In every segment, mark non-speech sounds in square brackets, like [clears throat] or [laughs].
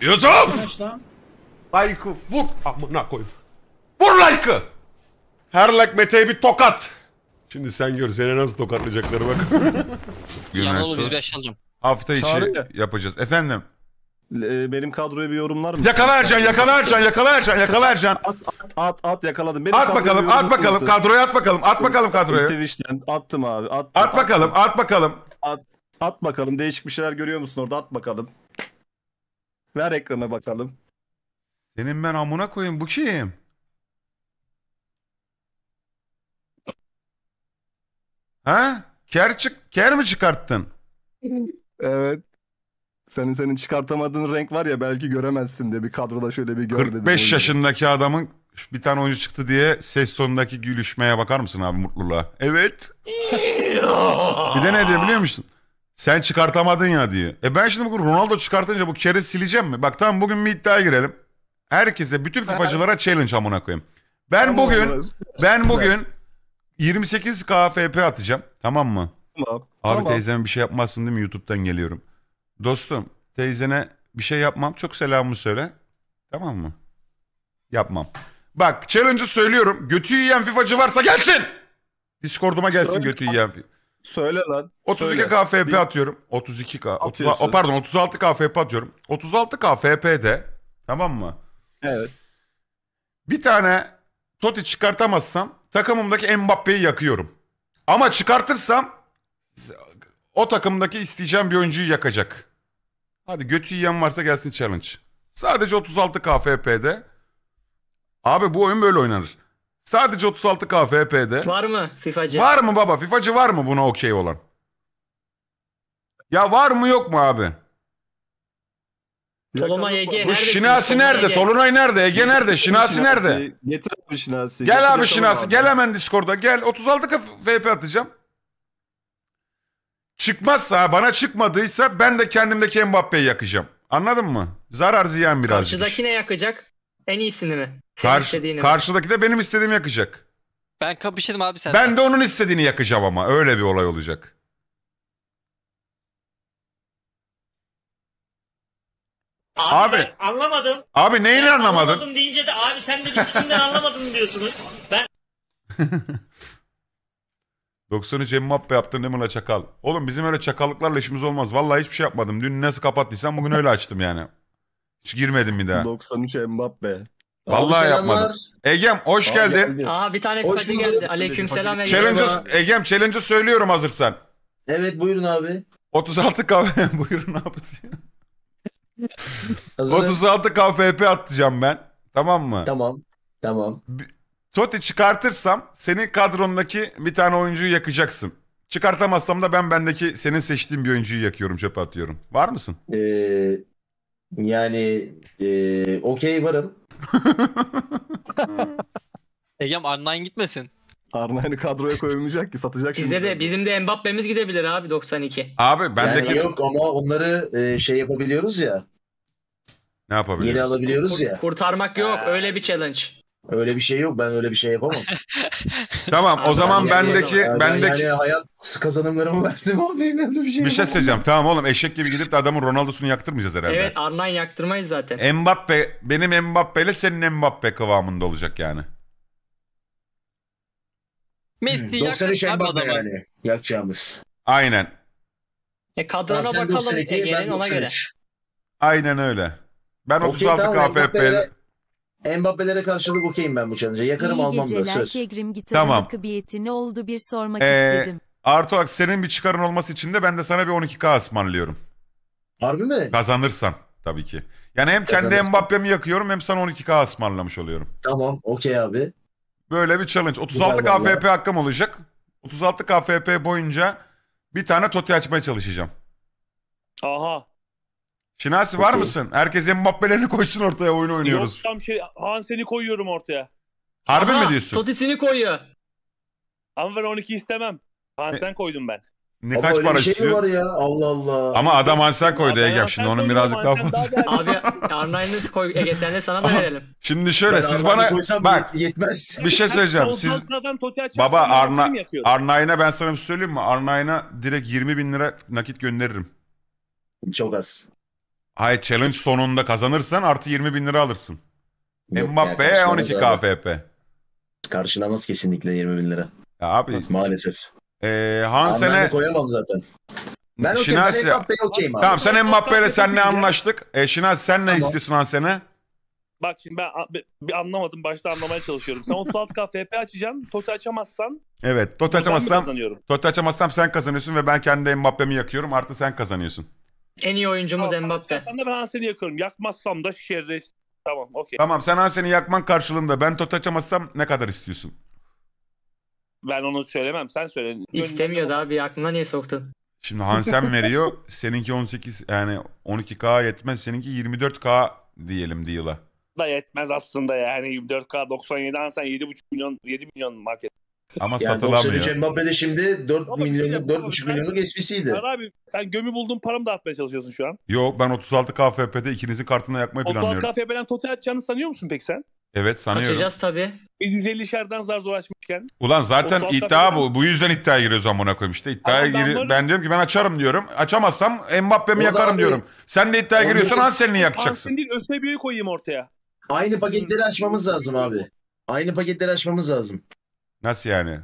Yusuf! Kaç lan? Like'ı vur. Amına koyayım. Vur like'ı. Her like Mete'ye bir tokat. Şimdi sen gör seni nasıl tokatlayacakları bak. Görünen Yanolu söz. biz 5 Hafta içi Çağrı yapacağız. Efendim. E, benim kadroya bir yorumlar mı? Yakala Ercan, yakala Ercan, yakala Ercan, yakala Ercan. At at at at yakaladım. Benim At bakalım, at bakalım. mısın? Kadroya at bakalım, at bakalım kadroya. Twitch'ten attım abi. Attım, At bakalım, at bakalım. At, At bakalım değişik bir şeyler görüyor musun orada at bakalım. Ver ekrana bakalım. Senin ben amına koyayım bu kim? Ha? Ker çık ker mi çıkarttın? Evet. Senin senin çıkartamadığın renk var ya belki göremezsin de bir kadroda şöyle bir gör dedim. 45 yaşındaki adamın bir tane oyuncu çıktı diye ses tonundaki gülüşmeye bakar mısın abi mutluluğa? Evet. bir de ne diyor biliyor musun? Sen çıkartamadın ya diyor. E ben şimdi bu Ronaldo çıkartınca bu kere sileceğim mi? Bak tamam bugün bir iddia girelim. Herkese bütün FIFA'cılara challenge amına koyayım. Ben bugün ben bugün 28 KFP atacağım. Tamam mı? Tamam. Abi teyzeme bir şey yapmazsın değil mi? YouTube'dan geliyorum. Dostum teyzene bir şey yapmam. Çok selamımı söyle. Tamam mı? Yapmam. Bak challenge'ı söylüyorum. Götü yiyen FIFA'cı varsa gelsin. Discord'uma gelsin Söyle. götü yiyen fi- Söyle lan. 32 KFP atıyorum. 32 K. o pardon 36 KFP atıyorum. 36 KFP'de tamam mı? Evet. Bir tane Toti çıkartamazsam takımımdaki Mbappe'yi yakıyorum. Ama çıkartırsam o takımdaki isteyeceğim bir oyuncuyu yakacak. Hadi götü yiyen varsa gelsin challenge. Sadece 36 KFP'de. Abi bu oyun böyle oynanır. Sadece 36 KFP'de. Var mı FIFA'cı? Var mı baba? FIFA'cı var mı buna okey olan? Ya var mı yok mu abi? Tolunay Ege nerede? Bu Şinasi nerede? Ege. Tolunay nerede? Ege nerede? Şinasi, nerede? Getir abi Şinasi. Gel abi Şinasi. Gel hemen Discord'a. Gel 36 FP atacağım. Çıkmazsa bana çıkmadıysa ben de kendimdeki Mbappe'yi yakacağım. Anladın mı? Zarar ziyan birazcık. Karşıdaki ne yakacak? En iyisini mi? Karşı, istediğini mi? karşıdaki de benim istediğim yakacak. Ben kapışırım abi sen. Ben de onun istediğini yakacağım ama öyle bir olay olacak. Abi, Abi. anlamadım. Abi neyini Ben anlamadın? Anlamadım deyince de abi sen de biz kimden anlamadın diyorsunuz. Ben 90'ı [laughs] Cem Mappa yaptın Demir'le çakal. Oğlum bizim öyle çakallıklarla işimiz olmaz. Vallahi hiçbir şey yapmadım. Dün nasıl kapattıysam bugün öyle açtım yani. Hiç girmedim bir daha. 93 Mbappe. Vallahi yapmadım. Egem hoş Abi, geldin. geldi. Aa bir tane Hoş Hoş bulduk. geldi. Aleykümselam. Challenge'ı Merhaba. Egem challenge'ı söylüyorum hazırsan. Evet buyurun abi. 36 KF [laughs] buyurun abi. [laughs] Hazırım. 36 KFP atacağım ben. Tamam mı? Tamam. Tamam. Toti çıkartırsam senin kadrondaki bir tane oyuncuyu yakacaksın. Çıkartamazsam da ben bendeki senin seçtiğin bir oyuncuyu yakıyorum çöpe atıyorum. Var mısın? Ee, yani e, okey varım. [laughs] Egem online gitmesin. Arnay'ını kadroya koyamayacak ki satacak Bizde de bizim de Mbappe'miz gidebilir abi 92. Abi Yani bendeki yok ama onları e, şey yapabiliyoruz ya. ne yapabiliyoruz? Geri alabiliyoruz Kur- ya. kurtarmak yok öyle bir challenge. Öyle bir şey yok. Ben öyle bir şey yapamam. [laughs] tamam o zaman yani, bendeki yani, bendeki yani hayat kazanımlarımı [laughs] verdim ama abi öyle bir şey. Bir şey söyleyeceğim. Tamam oğlum eşek gibi gidip de adamın Ronaldo'sunu yaktırmayacağız herhalde. Evet Arnan yaktırmayız zaten. Mbappe benim Mbappe ile senin Mbappe kıvamında olacak yani. Messi hmm, 93 Mbappe yani yakacağımız. Aynen. E kadrona bakalım Ege'nin ona göre. Aynen öyle. Ben 36 okay, tamam, Mbappe'lere karşılık okeyim ben bu challenge'a. Yakarım İyi almam da söz. Kegrim Tamam. ne oldu bir sormak Ee, istedim. Artı senin bir çıkarın olması için de ben de sana bir 12K ısmarlıyorum. Harbi mi? Kazanırsan tabii ki. Yani hem kendi Kazanırsam. Mbappe'mi yakıyorum hem sana 12K ısmarlamış oluyorum. Tamam okey abi. Böyle bir challenge. 36 KFP hakkım olacak. 36 KFP boyunca bir tane toti açmaya çalışacağım. Aha. Şinasi var mısın? Herkesin Mbappe'lerini koysun ortaya oyun oynuyoruz. Yok tam şey Hansen'i koyuyorum ortaya. Harbi Aha, mi diyorsun? Totisini koy ya. Ama ben 12 istemem. Hansen e, koydum ben. Ne kaç öyle para bir şey istiyor? var ya? Allah Allah. Ama adam Hansen koydu Adam Egem. Şimdi onun birazcık daha Hansen fazla. Abi [laughs] Arnine'ı koy Ege sen de sana da verelim. Şimdi şöyle siz bana bak yetmez. bir şey söyleyeceğim. Siz Baba, ben şey Arna- resim ben sana bir şey söyleyeyim mi? Arnayna direkt 20 bin lira nakit gönderirim. Çok az. Hayır challenge sonunda kazanırsan artı 20 bin lira alırsın. Yok, 12 karşılamaz KFP. Karşılamaz kesinlikle 20 bin lira. Ya abi. Maalesef. Ee, Hansen'e... koyamam zaten. Ben okey, Şinasi... Mbappe'ye okeyim abi. Tamam sen Mbappe ile senle anlaştık. E, Şinasi sen ne Tamam. istiyorsun Hansen'e? Bak şimdi ben bir anlamadım. Başta anlamaya çalışıyorum. Sen 36k açacaksın. Total açamazsan Evet. Totu ben mi açamazsam, kazanıyorum? açamazsam sen kazanıyorsun ve ben kendi Mbappe'mi yakıyorum. Artı sen kazanıyorsun. En iyi oyuncumuz tamam, Mbappe. Sen de ben Hansen'i yakıyorum. Yakmazsam da şerefsiz. Tamam okey. Tamam sen Hansen'i yakman karşılığında ben tot açamazsam ne kadar istiyorsun? Ben onu söylemem sen söyle. İstemiyor daha bir aklına niye soktun? Şimdi Hansen veriyor. [laughs] seninki 18 yani 12K yetmez. Seninki 24K diyelim diye deal'a. Da yetmez aslında yani 24K 97 Hansen 7,5 milyon 7 milyon market. Ama yani satılamıyor. Mbappe de şimdi 4 Ama şey milyonluk, şey 4,5 milyonluk SPC'ydi. Sen abi sen gömü buldun paramı dağıtmaya çalışıyorsun şu an. Yok ben 36 KFP'de ikinizin kartına yakmayı 36 planlıyorum. 36 KFP'den total atacağını sanıyor musun peki sen? Evet sanıyorum. Açacağız tabii. Biz 150 şerden zar zor açmışken. Ulan zaten iddia bu. Bu yüzden iddiaya giriyoruz amına koyayım işte. İddiaya gir böyle... ben diyorum ki ben açarım diyorum. Açamazsam Mbappe'mi yakarım abi... diyorum. Sen de iddiaya giriyorsan Hansel'ini yakacaksın. Hansel'in değil Ösebi'yi koyayım ortaya. Aynı paketleri açmamız lazım abi. Aynı paketleri açmamız lazım. Nasıl yani?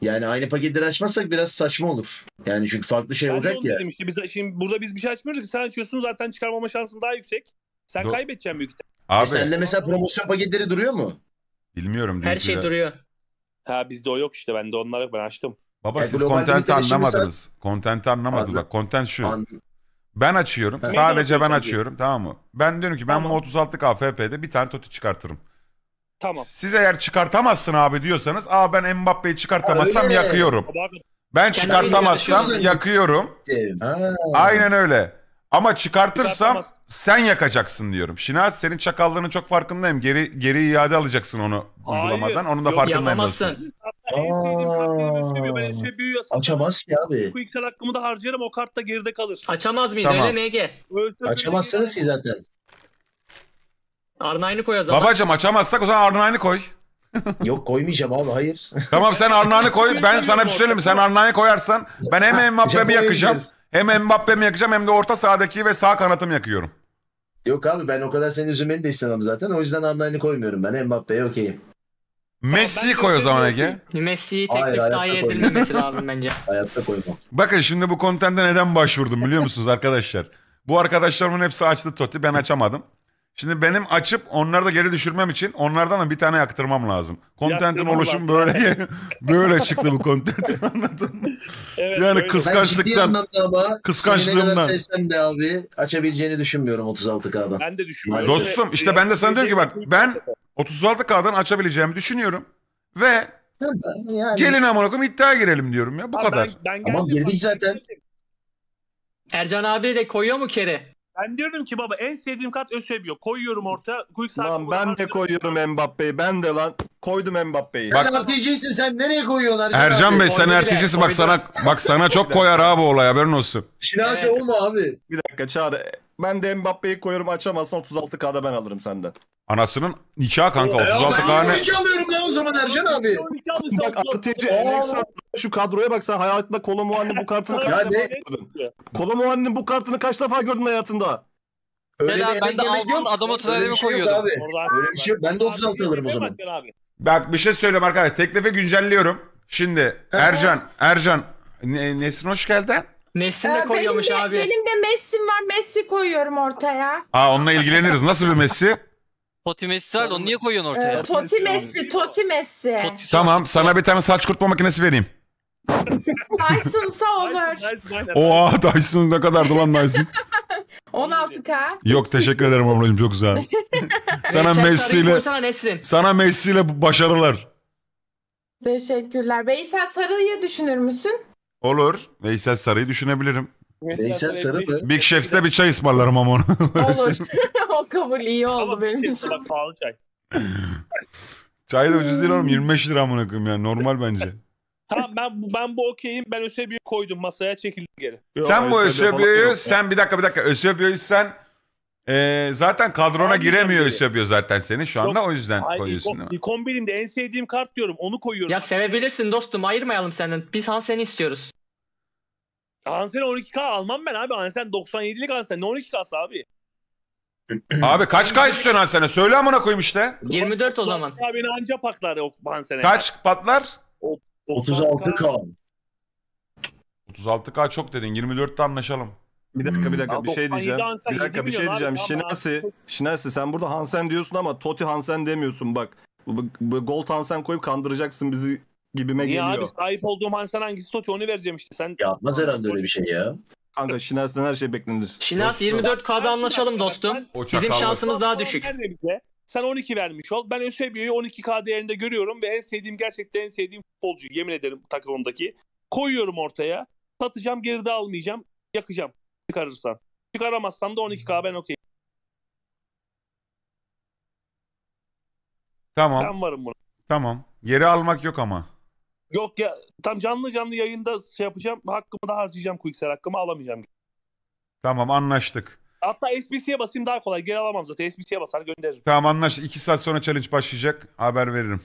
Yani aynı paketleri açmazsak biraz saçma olur. Yani çünkü farklı şey Ben olacak onu ya. dedim işte biz şimdi burada biz bir şey açmıyoruz ki sen açıyorsun zaten çıkarmama şansın daha yüksek. Sen Do- kaybedeceksin büyük ihtimalle. E Abi E sende mesela promosyon paketleri duruyor mu? bilmiyorum. Her şey de- duruyor. Ha bizde o yok işte Ben de onları ben açtım. Baba Ya e, siz globalde kontenti anlamadınız. Kontenti anlamadınız. Anla- Bak kontent şu. An- Ben açıyorum. Ben Sadece ben açıyorum, Tamam mı? Ben diyorum ki ben bu 36 36'lık AFP'de bir tane toti çıkartırım. Tamam. Siz eğer çıkartamazsın abi diyorsanız aa ben Mbappe'yi çıkartamazsam yakıyorum. Ben çıkartamazsam yakıyorum. Aynen öyle. Ama çıkartırsam sen yakacaksın diyorum. Şinaz senin çakallığının çok farkındayım. Geri geri iade alacaksın onu Hayır. Onun da Yok, farkındayım. dostum. yapamazsın. Açamaz ki abi. Quicksel hakkımı da harcarım o kart da geride kalır. Açamaz mıyız Tamam. öyle MG? Açamazsınız siz zaten. Arnayn'ı koy o zaman. Babacım açamazsak o zaman Arnayn'ı koy. [laughs] Yok koymayacağım abi hayır. [laughs] Tamam sen Arnayn'ı koy. Ben sana bir şey söyleyeyim. Sen Arnayn'ı koyarsan ben hem Mbappe'mi yakacağım. Hem Mbappe'mi yakacağım hem de orta sahadaki ve sağ kanatımı yakıyorum. Yok abi ben o kadar seni üzülmeni de istemem zaten. O yüzden Arnayn'ı koymuyorum ben. Mbappe'ye okeyim. Messi koy o zaman Ege. Messi'yi teklif dahi edilmemesi lazım bence. Hayatta koymam. Bakın şimdi bu kontente neden başvurdum biliyor musunuz arkadaşlar? Bu arkadaşlarımın hepsi açtı Toti ben açamadım. Şimdi benim açıp onları da geri düşürmem için onlardan da bir tane yaktırmam lazım. Kontentin oluşum lazım. böyle böyle çıktı bu kontentin [laughs] anladın mı? Evet, Yani öyle. kıskançlıktan anlamda ama kıskançlığımdan. seni ne kadar sevsem de abi açabileceğini düşünmüyorum 36K'dan. Ben de düşünmüyorum. Dostum, işte ben de sana diyorum ki bak, ben- 36K'dan açabileceğimi düşünüyorum ve yani. gelin amına koyayım iddia girelim diyorum ya bu Ha, kadar. Ben, ben Tamam, girdik zaten. Ercan abi de koyuyor mu kere? Ben diyordum ki baba en sevdiğim kart Ösebio. Koyuyorum orta. Quick Lan ben de koyuyorum Mbappe'yi. Ben de lan koydum Mbappe'yi. Bak, Sen RTC'sin sen nereye koyuyorlar? Ercan Bey sen RTC'sin bak sana bak sana [laughs] çok koyar abi olay haberin olsun. Şinasi olma abi. Bir dakika Çağrı ben de Mbappe'yi koyuyorum açamazsan 36 kada ben alırım senden. Anasının nikah kanka 36 ben tane. 12 alıyorum ya o zaman Ercan abi. Bak RTC şu kadroya bak sen hayatında Kolo Muhanni'nin bu kartını kaç defa gördün? Kolo Muhanni'nin bu kartını kaç defa gördün hayatında? Öyle Ben- ben de yemek Alman yok. adamı Öyle bir şey koyuyordum. Abi. Öyle şey yok. Ben de 36 alırım o zaman. Bak bir şey söyleyeyim arkadaşlar. Teklifi güncelliyorum. Şimdi Ercan, Ercan. Ne, Nesrin hoş geldin. Messi'ni de ee, koyuyormuş benim de, abi. Benim de Messi'm var. Messi koyuyorum ortaya. Aa onunla ilgileniriz. Nasıl bir Messi? Totti Messi var onu niye koyuyorsun Ee, ortaya? Totti Messi, Totti Messi. Totti- Tamam sana bir tane saç kurutma makinesi vereyim. Tyson'sa [laughs] olur. Oha Dyson [laughs] ne kadardı lan Dyson? 16K. [laughs] Yok teşekkür ederim ablacığım çok güzel. Sana Messi ile Sana Messi ile başarılar. Teşekkürler. Bey sen Sarı'yı düşünür müsün? Olur. Veysel Sarı'yı düşünebilirim. Veysel Sarı mı? Big Chef'te bir çay ısmarlarım ama onu. Olur. Şey. [laughs] o kabul iyi oldu benim için. Ama pahalı çay. Çay da ucuz değil oğlum. 25 hmm. lira amına koyayım yani. Normal bence. [laughs] Tamam ben bu ben bu okeyim. Ben Ösebi'yi koydum masaya çekildim geri. Sen bu Ösebi'yi sen bir dakika bir dakika. Ösebi'yi sen ee, zaten kadrona giremiyor iş yapıyor zaten seni şu anda Yok, o yüzden Ay, koyuyorsun Nikon, değil mi? en sevdiğim kart diyorum onu koyuyorum. Ya sevebilirsin dostum ayırmayalım senden. Biz Hansen'i istiyoruz. Hansen 12K almam ben abi. Hansen 97'lik Hansen. Ne 12K'sı abi? [clears throat] Abi kaç K istiyorsun Hansen'e? Söyle amına koyayım işte. 24 o zaman. Abi beni anca paklar o Hansen'e. Kaç patlar? 36K. 36K çok dedin. 24'te anlaşalım. Bir dakika bir dakika bir şey diyeceğim. Bir dakika bir şey diyeceğim. Şinasi, Şinasi sen burada Hansen diyorsun ama Toti Hansen demiyorsun bak. Gol Hansen koyup kandıracaksın bizi gibime Niye geliyor. abi sahip olduğum Hansen hangisi Toti onu vereceğim işte. Sen Yapmaz herhalde öyle bir şey ya. Kanka Şinasi'den her şey beklenir. Şinas 24K'da şey anlaşalım dostum. Bizim şansımız daha düşük. Sen 12 vermiş ol. Ben Ösebiyo'yu 12K değerinde görüyorum ve en sevdiğim gerçekten en sevdiğim futbolcu yemin ederim takımımdaki. Koyuyorum ortaya. Satacağım geride almayacağım. Yakacağım çıkarırsam. Çıkaramazsan da 12K hmm. ben okey. Tamam. Ben varım buna. Tamam. Geri almak yok ama. Yok ya tam canlı canlı yayında şey yapacağım. Hakkımı da harcayacağım Quicksel hakkımı alamayacağım. Tamam anlaştık. Hatta SBC'ye basayım daha kolay. Geri alamam zaten. SBC'ye basar gönderirim. Tamam anlaştık. 2 saat sonra challenge başlayacak. Haber veririm.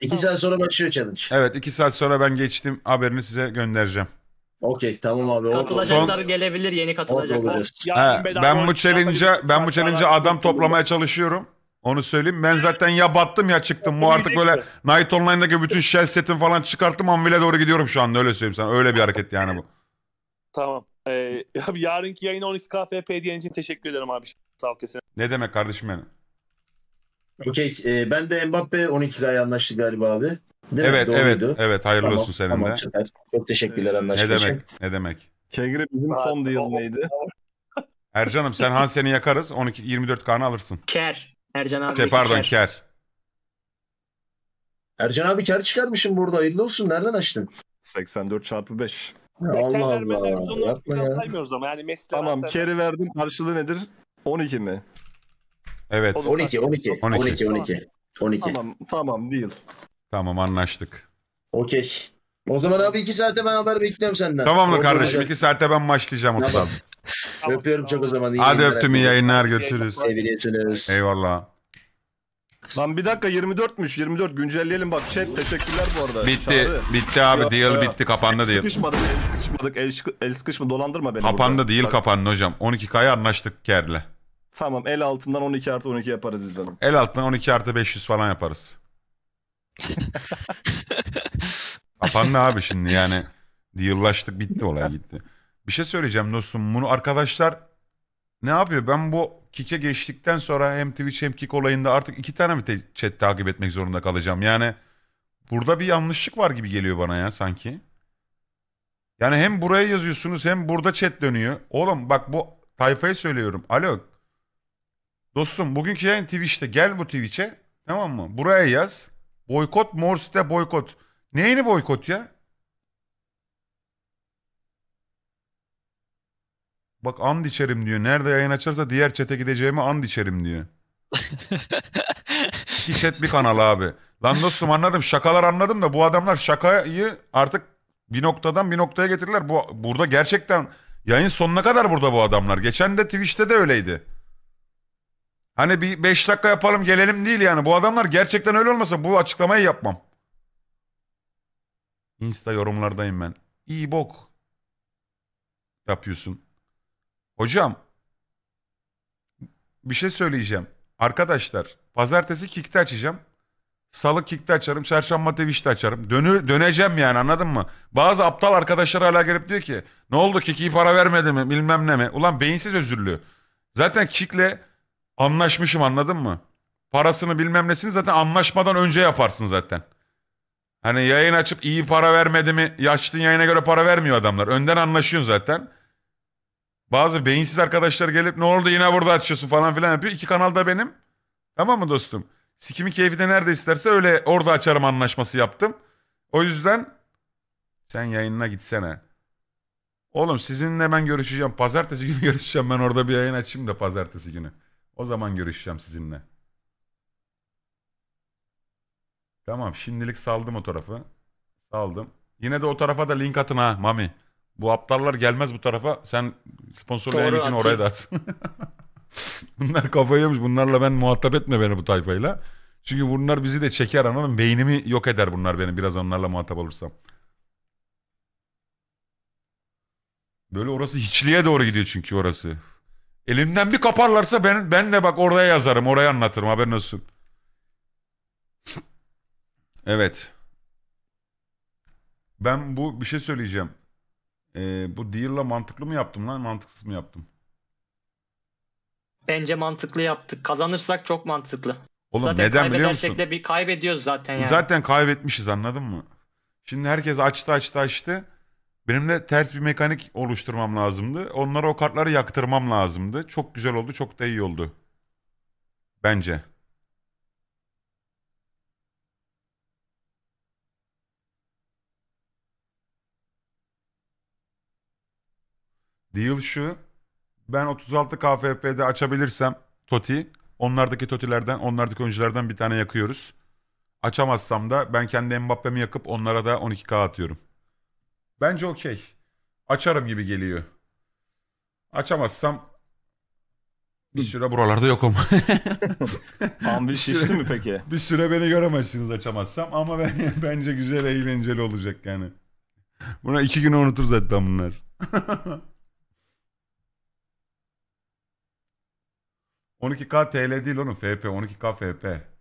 2 saat sonra başlıyor challenge. Evet 2 saat sonra ben geçtim. Haberini size göndereceğim. Okey tamam abi. Katılacaklar son... gelebilir yeni katılacaklar. Ha, ben bu challenge'a ben bu challenge'a adam toplamaya çalışıyorum. Onu söyleyeyim. Ben zaten ya battım ya çıktım. Bu artık böyle Night Online'daki bütün shell setini falan çıkarttım. Anvil'e doğru gidiyorum şu anda öyle söyleyeyim sana. Öyle bir hareket yani bu. Tamam. Ee, abi [laughs] yarınki yayına 12 KFP diyen için teşekkür ederim abi. Sağ ol kesin. Ne demek kardeşim benim. Okey. E, ben de Mbappe 12K'ya anlaştı galiba abi. Değil evet, mi? evet, Doğruydu. evet. Hayırlı tamam, olsun senin tamam, de. Süper. Çok teşekkürler ee, anlaşma Ne demek, ne demek. Kegri bizim son deal neydi? [laughs] Ercan'ım sen Hansen'i yakarız. 12 24 kanı alırsın. Ker. Ercan abi. Şey, pardon Ker. Ker. Ercan abi ker çıkarmışım burada. Hayırlı olsun. Nereden açtın? 84 çarpı 5. Allah Allah. Yapma ya. saymıyoruz ama yani Messi Tamam keri verdim. Karşılığı nedir? 12 mi? Evet. 12 12 12 12 12. 12. Tamam tamam değil. Tamam anlaştık. Okey. O zaman abi iki saate ben haber bekliyorum senden. Tamamdır Orada kardeşim olacak. iki saatte ben başlayacağım Tamam. 30 abi. Öpüyorum çok o zaman. iyi Hadi öptüm iyi yayınlar görüşürüz. Seviliyorsunuz. Eyvallah. Lan bir dakika 24'müş 24 güncelleyelim bak chat teşekkürler bu arada. Bitti Çağrı. bitti abi Yok, deal yok. bitti kapandı değil. Sıkışmadık el sıkışmadık el, sıkı- el sıkışma dolandırma beni. Kapandı burada. değil Bak, kapandı hocam. 12K'ya anlaştık kerle. Tamam el altından 12 artı 12 yaparız izledim. El altından 12 artı 500 falan yaparız. [laughs] Kapan ne abi şimdi yani? Yıllaştık bitti olay gitti. Bir şey söyleyeceğim dostum. Bunu arkadaşlar ne yapıyor? Ben bu Kik'e geçtikten sonra hem Twitch hem Kik olayında artık iki tane mi chat takip etmek zorunda kalacağım? Yani burada bir yanlışlık var gibi geliyor bana ya sanki. Yani hem buraya yazıyorsunuz hem burada chat dönüyor. Oğlum bak bu tayfaya söylüyorum. Alo. Dostum bugünkü yayın Twitch'te. Gel bu Twitch'e. Tamam mı? Buraya yaz. Boykot Morse'de boykot. Neyini boykot ya? Bak and içerim diyor. Nerede yayın açarsa diğer çete gideceğimi and içerim diyor. [laughs] İki chat bir kanal abi. Lan dostum anladım şakalar anladım da bu adamlar şakayı artık bir noktadan bir noktaya getirirler. Bu, burada gerçekten yayın sonuna kadar burada bu adamlar. Geçen de Twitch'te de öyleydi. Hani bir 5 dakika yapalım gelelim değil yani. Bu adamlar gerçekten öyle olmasa bu açıklamayı yapmam. Insta yorumlardayım ben. İyi bok yapıyorsun. Hocam bir şey söyleyeceğim. Arkadaşlar pazartesi kickte açacağım. Salı kickte açarım. Çarşamba Twitch'te açarım. Dönür, döneceğim yani anladın mı? Bazı aptal arkadaşlar hala gelip diyor ki ne oldu kiki para vermedi mi bilmem ne mi? Ulan beyinsiz özürlü. Zaten kickle Anlaşmışım anladın mı? Parasını bilmem nesini zaten anlaşmadan önce yaparsın zaten. Hani yayın açıp iyi para vermedi mi? Yaştın yayına göre para vermiyor adamlar. Önden anlaşıyorsun zaten. Bazı beyinsiz arkadaşlar gelip ne oldu yine burada açıyorsun falan filan yapıyor. İki kanal da benim. Tamam mı dostum? Sikimi keyfi de nerede isterse öyle orada açarım anlaşması yaptım. O yüzden sen yayınına gitsene. Oğlum sizinle ben görüşeceğim. Pazartesi günü [laughs] görüşeceğim. Ben orada bir yayın açayım da pazartesi günü. O zaman görüşeceğim sizinle. Tamam şimdilik saldım o tarafı. Saldım. Yine de o tarafa da link atın ha Mami. Bu aptallar gelmez bu tarafa. Sen sponsorlayan Doğru, linkini oraya da at. [laughs] bunlar kafayı yemiş. Bunlarla ben muhatap etme beni bu tayfayla. Çünkü bunlar bizi de çeker anladın Beynimi yok eder bunlar beni biraz onlarla muhatap olursam. Böyle orası hiçliğe doğru gidiyor çünkü orası. Elimden bir kaparlarsa ben, ben de bak oraya yazarım. Oraya anlatırım haberin olsun. evet. Ben bu bir şey söyleyeceğim. Ee, bu deal'la mantıklı mı yaptım lan mantıksız mı yaptım? Bence mantıklı yaptık. Kazanırsak çok mantıklı. Oğlum zaten neden biliyor musun? de bir kaybediyoruz zaten yani. Zaten kaybetmişiz anladın mı? Şimdi herkes açtı açtı açtı. Benim de ters bir mekanik oluşturmam lazımdı. Onlara o kartları yaktırmam lazımdı. Çok güzel oldu, çok da iyi oldu. Bence. Deal şu. Ben 36 KFP'de açabilirsem TOTI, onlardaki TOTI'lerden, onlardaki oyunculardan bir tane yakıyoruz. Açamazsam da ben kendi Mbappe'mi yakıp onlara da 12K atıyorum. Bence okey. Açarım gibi geliyor. Açamazsam bir süre buralarda yokum. [laughs] bir şişti mi peki? Bir süre beni göremezsiniz açamazsam ama ben, [laughs] bence güzel eğlenceli olacak yani. Buna iki gün unutur zaten bunlar. ...12K [laughs] TL değil onun FP, 12K FP.